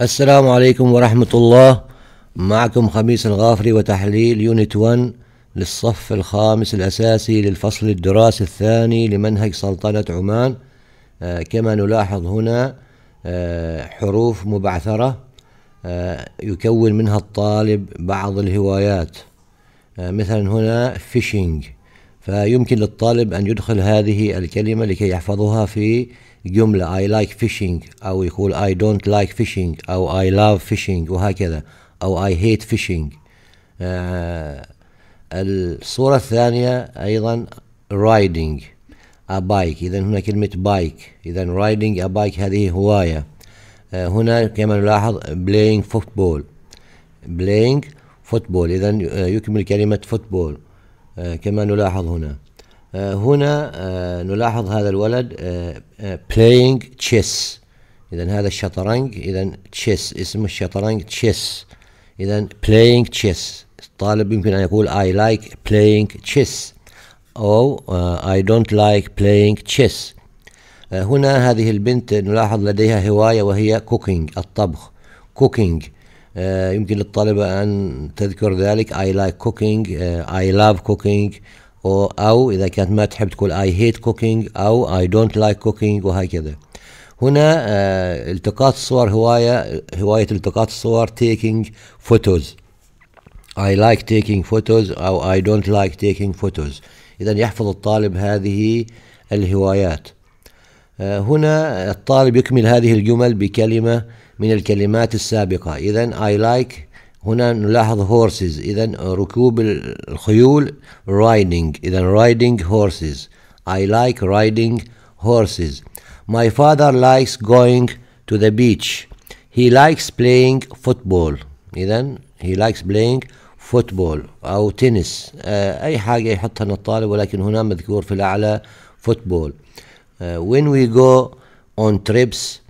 السلام عليكم ورحمة الله معكم خميس الغافري وتحليل يونت 1 للصف الخامس الأساسي للفصل الدراسي الثاني لمنهج سلطنة عمان آه كما نلاحظ هنا آه حروف مبعثرة آه يكون منها الطالب بعض الهوايات آه، مثلا هنا فيشينج فيمكن للطالب أن يدخل هذه الكلمة لكي يحفظها في جملة I like fishing أو يقول I don't like fishing أو I love fishing وهكذا أو I hate fishing آه الصورة الثانية أيضا riding a bike إذا هنا كلمة bike إذا riding a bike هذه هواية آه هنا كما نلاحظ playing football playing football إذا يكمل كلمة football آه كما نلاحظ هنا آه، هنا آه، نلاحظ هذا الولد آه، playing chess اذا هذا الشطرنج اذا chess اسم الشطرنج chess اذا playing chess الطالب يمكن ان يقول I like playing chess او I don't like playing chess هنا هذه البنت نلاحظ لديها هوايه وهي كوكينج الطبخ كوكينج يمكن للطالبه ان تذكر ذلك I like cooking I love cooking أو إذا كانت ما تحب تقول I hate cooking أو I don't like cooking وهكذا هنا آه، التقاط الصور هواية هواية التقاط الصور taking photos I like taking photos أو I don't like taking photos إذا يحفظ الطالب هذه الهوايات آه، هنا الطالب يكمل هذه الجمل بكلمة من الكلمات السابقة إذا I like هنا نلاحظ horses إذا ركوب الخيول riding إذا riding horses I like riding horses My father likes going to the beach He likes playing football إذا he likes playing football او تنس اي حاجة يحطها الطالب ولكن هنا مذكور في الاعلى football. when we go on trips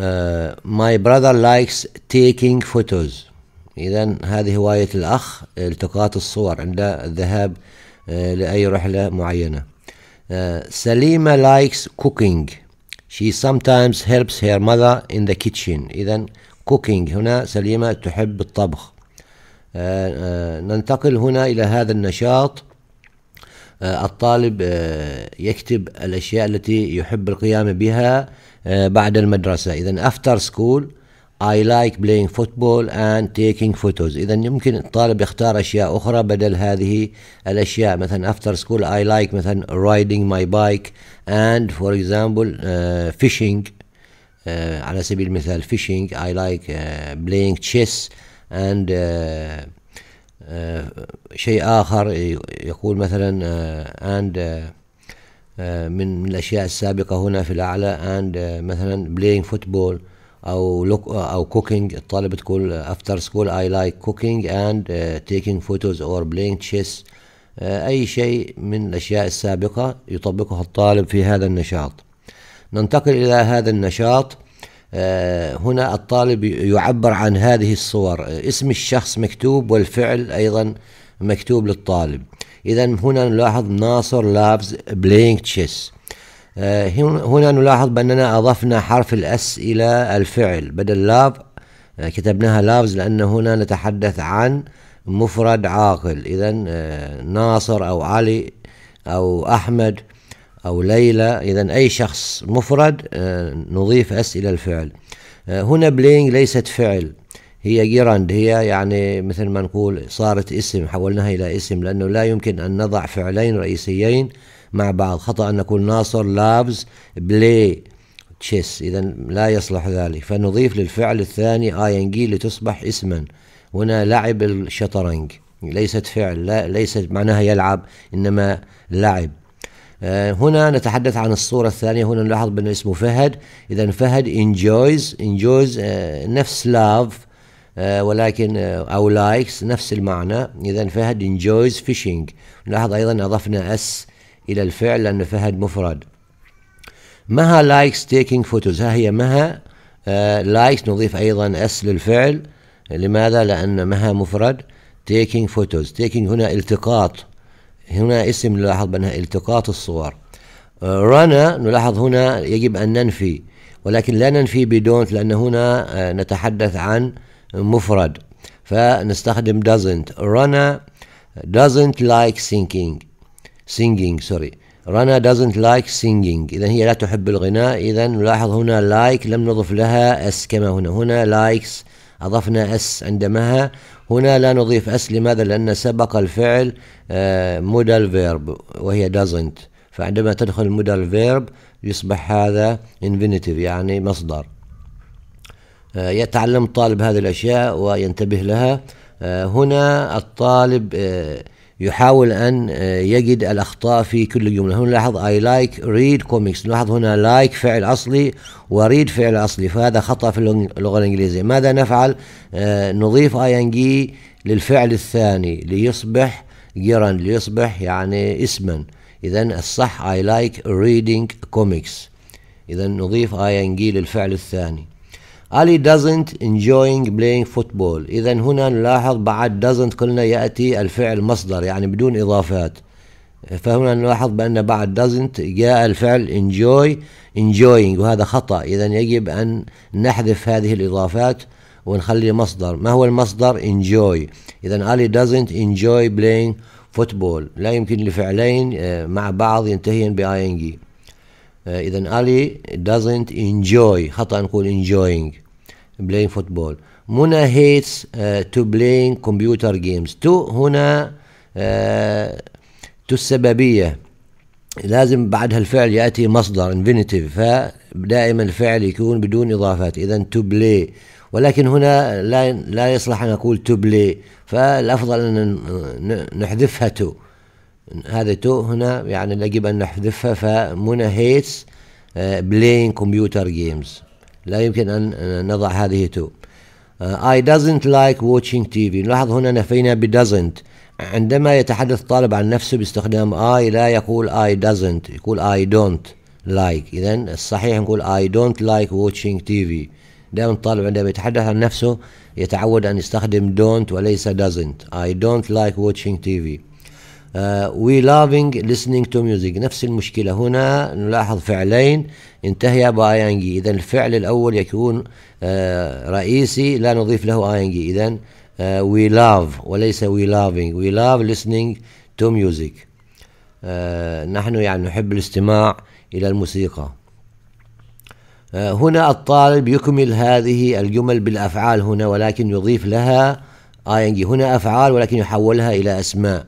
uh, my brother likes taking photos إذا هذه هواية الأخ التقاط الصور عند الذهاب آه، لأي رحلة معينة آه، سليمة likes cooking she sometimes helps her mother in the kitchen إذا cooking هنا سليمة تحب الطبخ آه، ننتقل هنا إلى هذا النشاط الطالب يكتب الأشياء التي يحب القيام بها بعد المدرسة إذا after school I like playing football and taking photos إذا يمكن الطالب يختار أشياء أخرى بدل هذه الأشياء مثلا after school I like مثلا riding my bike and for example uh, fishing uh, على سبيل المثال fishing I like uh, playing chess and uh, uh, شيء آخر يقول مثلا uh, and uh, uh, من, من الأشياء السابقة هنا في الأعلى and uh, مثلا playing football او لوك او كوكينج الطالب تقول افتر سكول اي لايك كوكينج اند تيكينج فوتوز اور بلاينج تشيس اي شيء من الاشياء السابقه يطبقها الطالب في هذا النشاط ننتقل الى هذا النشاط uh, هنا الطالب يعبر عن هذه الصور uh, اسم الشخص مكتوب والفعل ايضا مكتوب للطالب اذا هنا نلاحظ ناصر لافز بلاينج تشيس آه، هنا نلاحظ بأننا أضفنا حرف الأس إلى الفعل بدل لاف آه، كتبناها لافز لأن هنا نتحدث عن مفرد عاقل إذا آه، ناصر أو علي أو أحمد أو ليلى إذا أي شخص مفرد نضيف أس إلى الفعل هنا بلينج ليست فعل هي جيراند هي يعني مثل ما نقول صارت اسم حولناها إلى اسم لأنه لا يمكن أن نضع فعلين رئيسيين مع بعض خطأ أن نقول ناصر لابز بلاي تشيس إذا لا يصلح ذلك فنضيف للفعل الثاني آي إن جي لتصبح اسما هنا لعب الشطرنج ليست فعل لا ليست معناها يلعب إنما لعب آه، هنا نتحدث عن الصورة الثانية هنا نلاحظ بأن اسمه فهد إذا فهد enjoys enjoys آه، نفس love آه، ولكن أو لايكس نفس المعنى إذا فهد enjoys fishing نلاحظ أيضا أضفنا اس إلى الفعل لأن فهد مفرد مها لايكس تيكينج فوتوز ها هي مها لايكس آه، نضيف أيضا أس للفعل لماذا؟ لأن مها مفرد تيكينج فوتوز تيكينج هنا التقاط هنا اسم نلاحظ بأنها التقاط الصور رنا آه، نلاحظ هنا يجب أن ننفي ولكن لا ننفي بدونت لأن هنا آه، نتحدث عن مفرد فنستخدم doesn't رنا doesn't like thinking singing sorry رنا doesn't like singing إذا هي لا تحب الغناء إذا نلاحظ هنا like لم نضف لها S كما هنا هنا likes أضفنا S عندمها هنا لا نضيف S لماذا لأن سبق الفعل مودال آه، فيرب وهي doesn't فعندما تدخل مودال فيرب يصبح هذا infinitive يعني مصدر آه، يتعلم الطالب هذه الأشياء وينتبه لها آه، هنا الطالب يحاول ان آه، يجد الاخطاء في كل جمله هنا لاحظ اي لايك ريد كوميكس لاحظ هنا لايك like فعل اصلي وريد فعل اصلي فهذا خطا في اللغه الانجليزيه ماذا نفعل آه، نضيف اي ان جي للفعل الثاني ليصبح جيران ليصبح يعني اسما اذا الصح اي لايك ريدينج كوميكس اذا نضيف اي ان جي للفعل الثاني Ali doesn't enjoying playing football إذا هنا نلاحظ بعد doesn't قلنا يأتي الفعل مصدر يعني بدون إضافات فهنا نلاحظ بأن بعد doesn't جاء الفعل enjoy enjoying وهذا خطأ إذا يجب أن نحذف هذه الإضافات ونخلي مصدر ما هو المصدر enjoy إذا Ali doesn't enjoy playing football لا يمكن لفعلين آه، مع بعض ينتهين بـ ing اذا uh, الي doesn't enjoy خطا نقول enjoying playing football منى hates uh, to playing computer games تو هنا تو السببيه لازم بعد هالفعل ياتي مصدر انفينيتيف فدائما الفعل يكون بدون اضافات اذا تو بلاي ولكن هنا لا لا يصلح ان اقول تو بلاي فالافضل ان نحذفها تو هذا تو هنا يعني يجب أن نحذفها فمنى هيتس بلاين كمبيوتر جيمز لا يمكن أن نضع هذه تو آه، I doesn't واتشينج watching في نلاحظ هنا نفينا ب doesn't عندما يتحدث الطالب عن نفسه باستخدام اي لا يقول اي doesn't يقول اي دونت لايك إذا الصحيح نقول دونت لايك واتشينج watching في دائما الطالب عندما يتحدث عن نفسه يتعود أن يستخدم دونت وليس doesn't دونت لايك واتشينج watching في وي آه، لافينج listening تو ميوزك نفس المشكلة هنا نلاحظ فعلين انتهيا بآينجي إذا الفعل الأول يكون uh, رئيسي لا نضيف له آينجي إذا آه، وي لاف وليس وي لافينج وي لاف listening تو ميوزك نحن يعني نحب الاستماع إلى الموسيقى هنا الطالب يكمل هذه الجمل بالأفعال هنا ولكن يضيف لها آينجي هنا أفعال ولكن يحولها إلى أسماء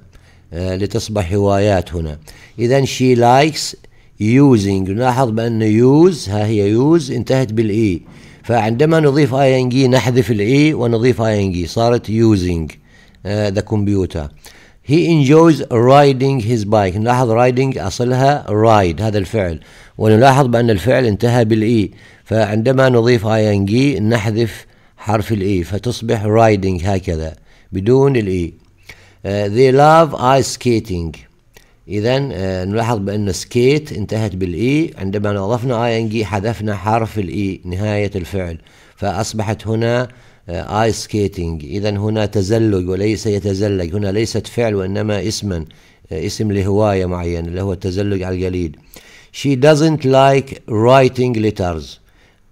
آه، لتصبح هوايات هنا اذا شي لايكس يوزنج نلاحظ بان يوز ها هي يوز انتهت بالاي e. فعندما نضيف اي ان جي نحذف الاي e ونضيف اي ان جي صارت يوزنج ذا كمبيوتر هي انجويز رايدنج هيز بايك نلاحظ رايدنج اصلها رايد هذا الفعل ونلاحظ بان الفعل انتهى بالاي e. فعندما نضيف اي ان جي نحذف حرف الاي فتصبح رايدنج هكذا بدون الاي آه، they love ice skating اذا آه، نلاحظ بان سكيت انتهت بالاي عندما اضفنا اي ان جي حذفنا حرف الاي نهايه الفعل فاصبحت هنا اي سكيتنج اذا هنا تزلج وليس يتزلج هنا ليست فعل وانما اسما آه، اسم لهوايه معينه اللي هو التزلج على الجليد she doesn't like writing letters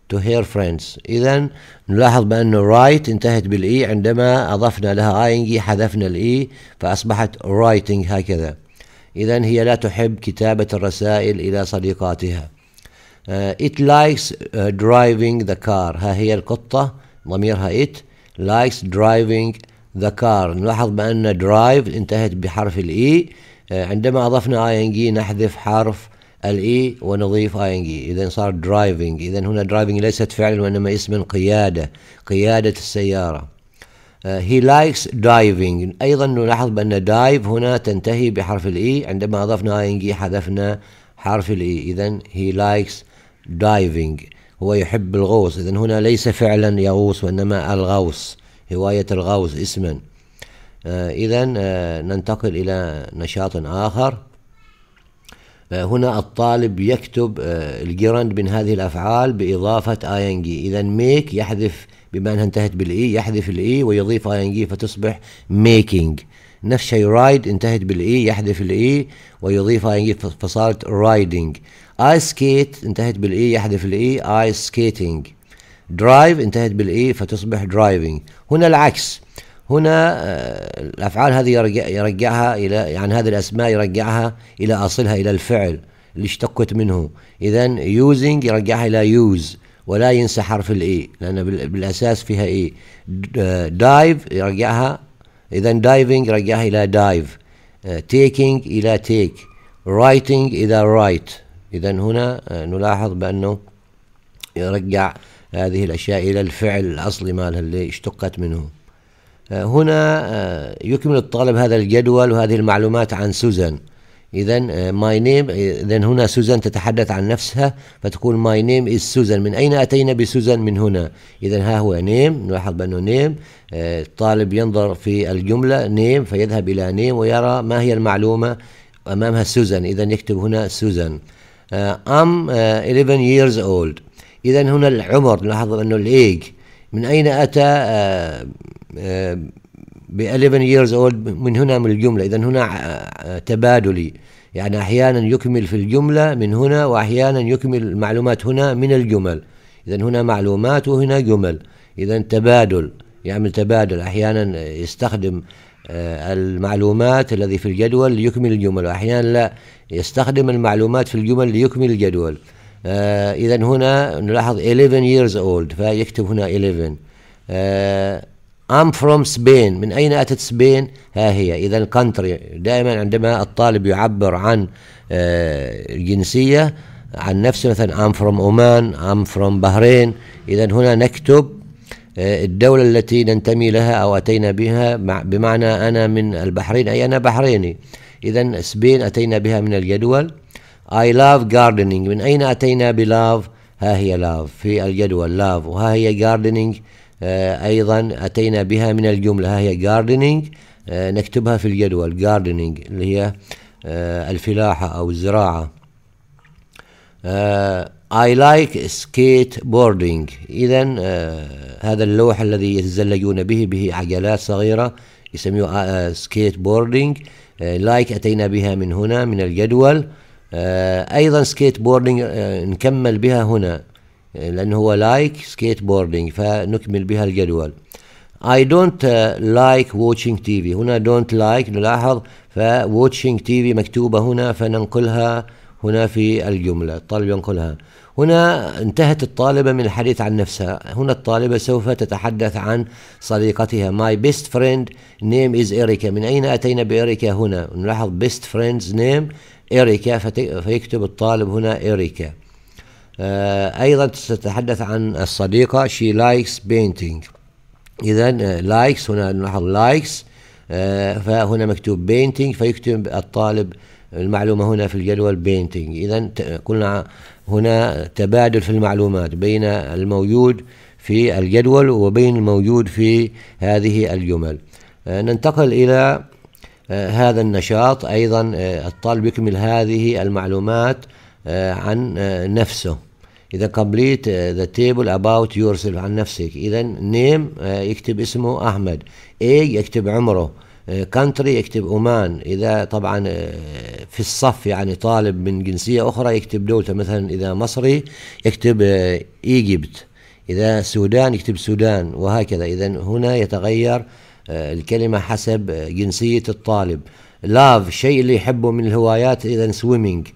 to her friends إذا نلاحظ بأنه write انتهت بالإي عندما أضفنا لها ing حذفنا الإي فأصبحت writing هكذا إذا هي لا تحب كتابة الرسائل إلى صديقاتها uh, it likes uh, driving the car ها هي القطة ضميرها it likes driving the car نلاحظ بأن drive انتهت بحرف الإي آه، عندما أضفنا ing نحذف حرف الاي ونضيف اي ان جي اذا صار درايفنج اذا هنا درايفنج ليست فعلا وانما اسم قياده قياده السياره هي لايكس دايفنج ايضا نلاحظ بان دايف هنا تنتهي بحرف الاي e. عندما اضفنا اي ان جي حذفنا حرف الاي اذا هي لايكس دايفنج هو يحب الغوص اذا هنا ليس فعلا يغوص وانما الغوص هوايه الغوص اسما آه، اذا آه، ننتقل الى نشاط اخر هنا الطالب يكتب آه، الجراند من هذه الافعال باضافه اي ان جي اذا ميك يحذف بما انها انتهت بالاي يحذف الاي ويضيف اي ان جي فتصبح ميكينج نفس شيء رايد انتهت بالاي يحذف الاي ويضيف اي ان جي فصارت رايدنج اي سكيت انتهت بالاي يحذف الاي اي سكيتنج درايف انتهت بالاي فتصبح درايفنج هنا العكس هنا آه، الافعال هذه يرجع يرجعها الى يعني هذه الاسماء يرجعها الى اصلها الى الفعل اللي اشتقت منه اذا يوزنج يرجعها الى يوز ولا ينسى حرف الاي e، لان بالاساس فيها اي e. دايف آه، يرجعها اذا دايفنج يرجعها الى دايف آه، تيكينج الى تيك رايتنج الى رايت اذا هنا نلاحظ بانه يرجع هذه الاشياء الى الفعل الاصلي مالها اللي اشتقت منه آه، هنا آه، يكمل الطالب هذا الجدول وهذه المعلومات عن سوزان اذا ماي نيم اذا هنا سوزان تتحدث عن نفسها فتقول ماي نيم از سوزان من اين اتينا بسوزان من هنا اذا ها هو نيم نلاحظ بانه نيم آه، الطالب ينظر في الجمله نيم فيذهب الى نيم ويرى ما هي المعلومه امامها سوزان اذا يكتب هنا سوزان ام 11 years old اذا هنا العمر نلاحظ انه الايج من أين أتى آه، آه، ب 11 years old من هنا من الجملة إذا هنا آه، تبادلي يعني أحيانا يكمل في الجملة من هنا وأحيانا يكمل المعلومات هنا من الجمل إذا هنا معلومات وهنا جمل إذا تبادل يعمل تبادل أحيانا يستخدم المعلومات الذي في الجدول ليكمل الجمل وأحيانا لا يستخدم المعلومات في الجمل ليكمل الجدول آه اذا هنا نلاحظ 11 years old فيكتب هنا 11 آه I'm from Spain من أين أتت سبين ها هي إذا country دائما عندما الطالب يعبر عن آه جنسية عن نفسه مثلا I'm from Oman I'm from بحرين إذا هنا نكتب آه الدولة التي ننتمي لها أو أتينا بها بمعنى أنا من البحرين أي أنا بحريني إذا سبين أتينا بها من الجدول I love gardening من أين أتينا بلاف ها هي لاف في الجدول لاف وها هي gardening آه، أيضا أتينا بها من الجملة ها هي gardening آه، نكتبها في الجدول gardening اللي هي آه، الفلاحة أو الزراعة I like skateboarding إذا هذا اللوح الذي يتزلجون به به عجلات صغيرة يسميه سكيت بوردينج لايك أتينا بها من هنا من الجدول آه، ايضا سكيت بوردنج آه، نكمل بها هنا آه، لانه هو لايك سكيت بوردنج فنكمل بها الجدول اي دونت لايك واتشينج تي في هنا دونت like نلاحظ فواتشينج تي في مكتوبة هنا فننقلها هنا في الجملة الطالب ينقلها هنا انتهت الطالبة من الحديث عن نفسها هنا الطالبة سوف تتحدث عن صديقتها my best friend name is إريكا من أين أتينا بإريكا هنا نلاحظ best friend's name إريكا فيكتب الطالب هنا إريكا آه، أيضا تتحدث عن الصديقة she likes painting إذا آه، لايكس هنا نلاحظ لايكس آه، فهنا مكتوب بينتينج فيكتب الطالب المعلومة هنا في الجدول بينتينج إذا قلنا هنا تبادل في المعلومات بين الموجود في الجدول وبين الموجود في هذه الجمل ننتقل إلى آه، هذا النشاط أيضا آه، الطالب يكمل هذه المعلومات آه، عن نفسه إذا ذا تيبل أباوت يور سيلف عن نفسك إذا نيم يكتب اسمه أحمد اي يكتب عمره كانتري يكتب أمان إذا طبعا في الصف يعني طالب من جنسية أخرى يكتب دولته مثلا إذا مصري يكتب إيجيبت إذا سودان يكتب سودان وهكذا إذا هنا يتغير آه، الكلمة حسب آه، جنسية الطالب لاف الشيء اللي يحبه من الهوايات إذا سويمينج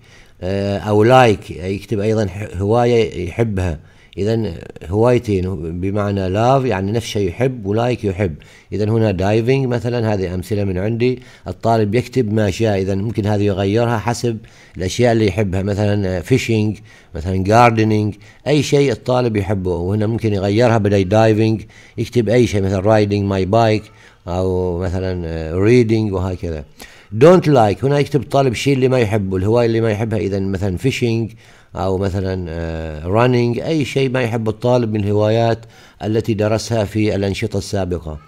آه، أو لايك يكتب أيضا هواية يحبها إذا هوايتين بمعنى لاف يعني نفس الشيء يحب ولايك يحب إذا هنا دايفنج مثلا هذه أمثلة من عندي الطالب يكتب ما شاء إذا ممكن هذه يغيرها حسب الأشياء اللي يحبها مثلا فيشينج مثلا جاردنينج أي شيء الطالب يحبه وهنا ممكن يغيرها بدل دايفنج يكتب أي شيء مثلا رايدنج ماي بايك او مثلا ريدنج آه, وهكذا دونت لايك هنا يكتب الطالب الشيء اللي ما يحبه الهوايه اللي ما يحبها اذا مثلا فيشنج او مثلا رانينج آه, اي شيء ما يحبه الطالب من الهوايات التي درسها في الانشطه السابقه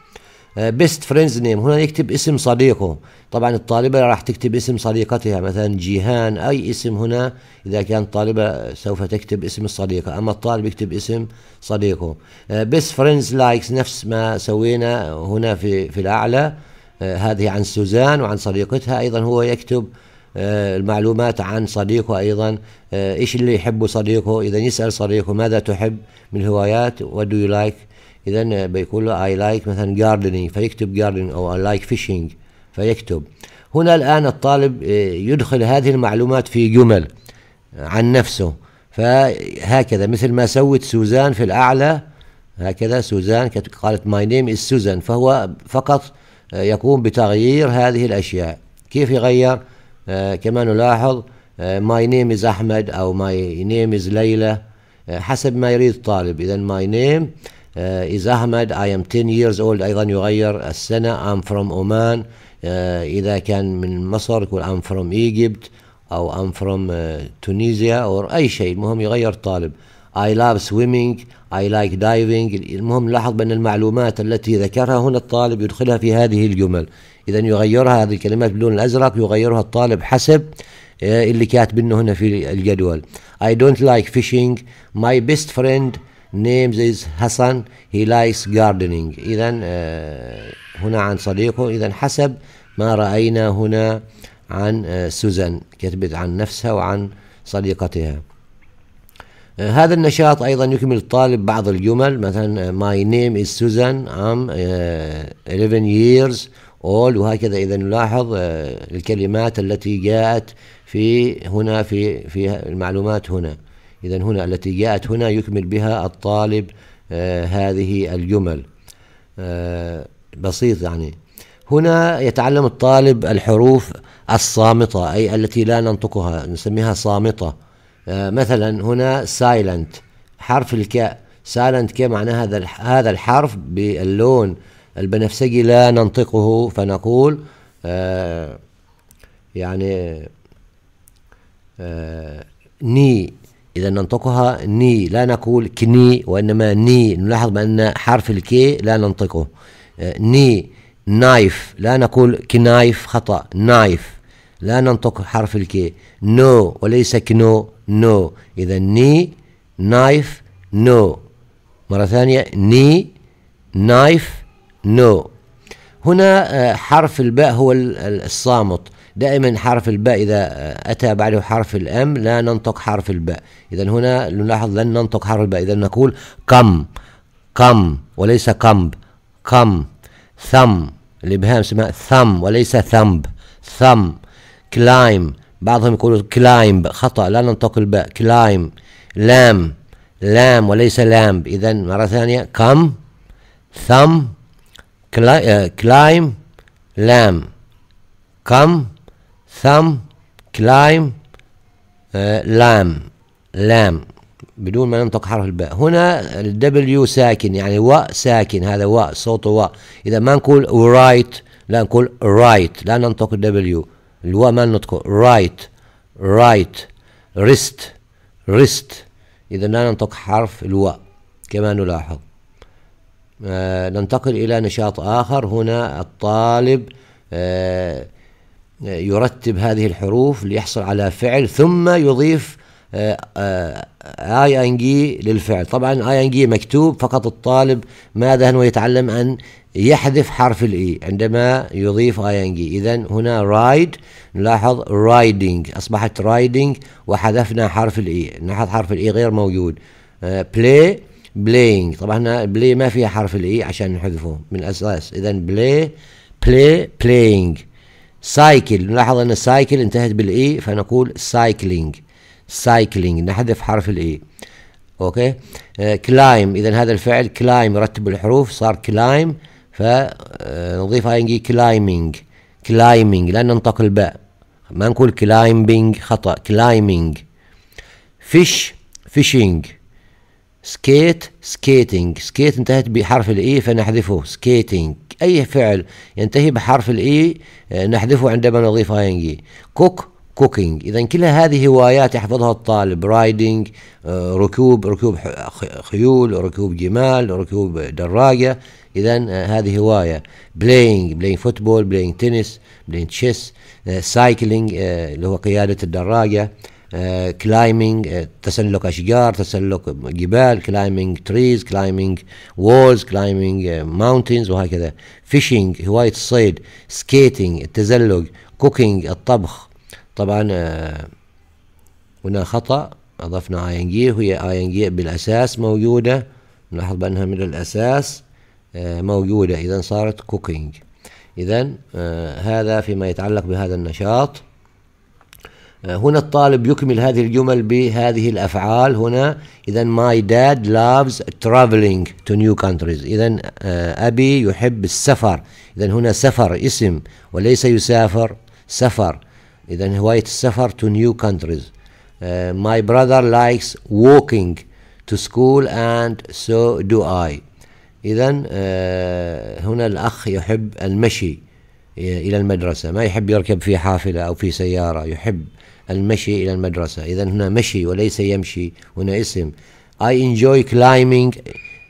بيست فريندز نيم هنا يكتب اسم صديقه طبعا الطالبة راح تكتب اسم صديقتها مثلا جيهان أي اسم هنا إذا كانت طالبة سوف تكتب اسم الصديقة أما الطالب يكتب اسم صديقه بيست فريندز لايكس نفس ما سوينا هنا في, في الأعلى آه، هذه عن سوزان وعن صديقتها أيضا هو يكتب آه، المعلومات عن صديقه أيضا آه، إيش اللي يحبه صديقه إذا يسأل صديقه ماذا تحب من هوايات وات دو يو لايك إذا آه، بيقول له اي لايك مثلا جاردنينج فيكتب gardening أو اي لايك فيشينج فيكتب هنا الآن الطالب يدخل هذه المعلومات في جمل عن نفسه فهكذا مثل ما سوت سوزان في الأعلى هكذا سوزان قالت ماي نيم از سوزان فهو فقط يقوم بتغيير هذه الأشياء كيف يغير؟ آه، كما نلاحظ ماي نيم از احمد او ماي نيم از ليلى حسب ما يريد الطالب اذا ماي نيم از احمد اي ام 10 years old ايضا يغير السنه ام فروم اومان اذا كان من مصر يقول ام فروم ايجيبت او ام فروم تونيزيا او اي شيء المهم يغير الطالب اي لاف سويمينج اي لايك دايفينج المهم لاحظ بان المعلومات التي ذكرها هنا الطالب يدخلها في هذه الجمل اذا يغيرها هذه الكلمات باللون الازرق يغيرها الطالب حسب آه، اللي كاتبينه هنا في الجدول I don't like fishing my best friend names is Hassan he likes gardening اذا آه، هنا عن صديقه اذا حسب ما راينا هنا عن آه، سوزان كتبت عن نفسها وعن صديقتها هذا النشاط أيضا يكمل الطالب بعض الجمل مثلا ماي نيم از سوزان ام 11 ييرز اول وهكذا إذا نلاحظ آه، الكلمات التي جاءت في هنا في في المعلومات هنا إذا هنا التي جاءت هنا يكمل بها الطالب آه، هذه الجمل آه، بسيط يعني هنا يتعلم الطالب الحروف الصامتة أي التي لا ننطقها نسميها صامتة مثلا هنا سايلنت حرف الكاء سايلنت كاء معناها هذا هذا الحرف باللون البنفسجي لا ننطقه فنقول آه يعني آه ني إذا ننطقها ني لا نقول كني وإنما ني نلاحظ بأن حرف الكي لا ننطقه آه ني نايف لا نقول كنايف خطأ نايف لا ننطق حرف الكي نو وليس كنو نو إذا ني نايف نو مرة ثانية ني نايف نو هنا آه، حرف الباء هو الصامت دائما حرف الباء إذا آه، أتى بعده حرف الأم لا ننطق حرف الباء إذا هنا نلاحظ لن ننطق حرف الباء إذا نقول كم كم وليس كمب كم ثم الإبهام اسمها ثم وليس ثمب ثم كلايم بعضهم يقولوا كلايم خطأ لا ننطق الباء كلايم لام لام وليس لامب إذا مرة ثانية كم ثم كلايم لام كم ثم كلايم لام لام بدون ما ننطق حرف الباء هنا الدبليو ساكن يعني و ساكن هذا و صوته و اذا ما نقول رايت لا نقول رايت لا ننطق الدبليو الو ما ننطقه رايت رايت ريست ريست اذا لا ننطق حرف الواء كما نلاحظ آه، ننتقل إلى نشاط آخر هنا الطالب آه، يرتب هذه الحروف ليحصل على فعل ثم يضيف آه، اي ان جي للفعل طبعا اي ان جي مكتوب فقط الطالب ماذا هو يتعلم ان يحذف حرف الاي e عندما يضيف اي ان جي اذا هنا رايد نلاحظ رايدنج اصبحت رايدنج وحذفنا حرف الاي e. نلاحظ حرف الاي e غير موجود بلاي uh, بلاينج طبعا هنا بلاي ما فيها حرف الاي e عشان نحذفه من الاساس اذا بلاي بلاي بلاينج سايكل نلاحظ ان السايكل انتهت بالاي e، فنقول سايكلينج سايكلينج نحذف حرف الاي e. اوكي كلايم آه، اذا هذا الفعل كلايم رتب الحروف صار كلايم فنضيف اي كلايمينج كلايمينج لا ننطق الباء ما نقول كلايمبينج خطا كلايمينج فيش فيشينج سكيت سكيتنج سكيت انتهت بحرف الاي e، فنحذفه سكيتنج اي فعل ينتهي بحرف الاي e، آه، نحذفه عندما نضيف اينجي كوك كوكينج اذا كل هذه هوايات يحفظها الطالب رايدنج آه، ركوب ركوب خيول ركوب جمال ركوب دراجه اذا آه، هذه هوايه بلاينج بلاينج فوتبول بلاينج تنس بلاينج تشيس سايكلينج اللي هو قياده الدراجه كلايمينج آه، آه، تسلق اشجار تسلق جبال كلايمينج تريز كلايمينج وولز كلايمينج ماونتينز وهكذا فيشينج هوايه الصيد سكيتينج التزلج كوكينج الطبخ طبعا آه، هنا خطا اضفنا اي ان جي وهي اي ان جي بالاساس موجوده نلاحظ بانها من الاساس موجوده اذا صارت كوكينج اذا هذا فيما يتعلق بهذا النشاط آه، هنا الطالب يكمل هذه الجمل بهذه الافعال هنا اذا ماي داد لافز ترافلينج تو نيو كانتريز اذا ابي يحب السفر اذا هنا سفر اسم وليس يسافر سفر اذا هوايه السفر تو نيو كانتريز ماي براذر لايكس ووكينج تو سكول اند سو دو اي اذا هنا الاخ يحب المشي الى المدرسه ما يحب يركب في حافله او في سياره يحب المشي إلى المدرسة إذا هنا مشي وليس يمشي هنا اسم I enjoy climbing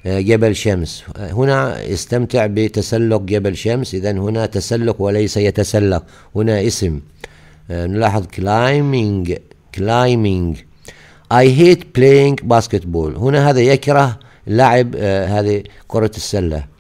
آه، جبل شمس هنا استمتع بتسلق جبل شمس إذا هنا تسلق وليس يتسلق هنا اسم آه، نلاحظ climbing climbing I hate playing basketball هنا هذا يكره لعب آه، هذه كرة السلة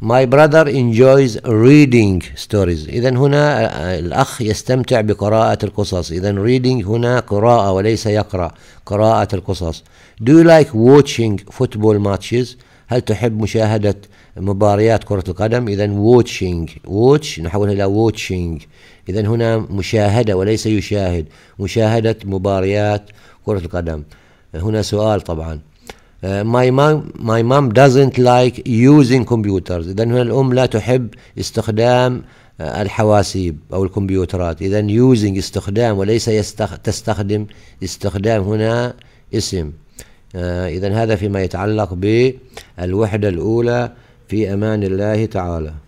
My brother enjoys reading stories إذا هنا آه، آه، الأخ يستمتع بقراءة القصص إذا reading هنا قراءة وليس يقرأ قراءة القصص Do you like watching football matches هل تحب مشاهدة مباريات كرة القدم إذا watching watch نحولها إلى watching إذا هنا مشاهدة وليس يشاهد مشاهدة مباريات كرة القدم هنا سؤال طبعا ماي مام ماي مام دازنت لايك like كمبيوترز اذا هنا الام لا تحب استخدام uh, الحواسيب او الكمبيوترات اذا يوزينج استخدام وليس يستخ... تستخدم استخدام هنا اسم uh, اذا هذا فيما يتعلق بالوحده الاولى في امان الله تعالى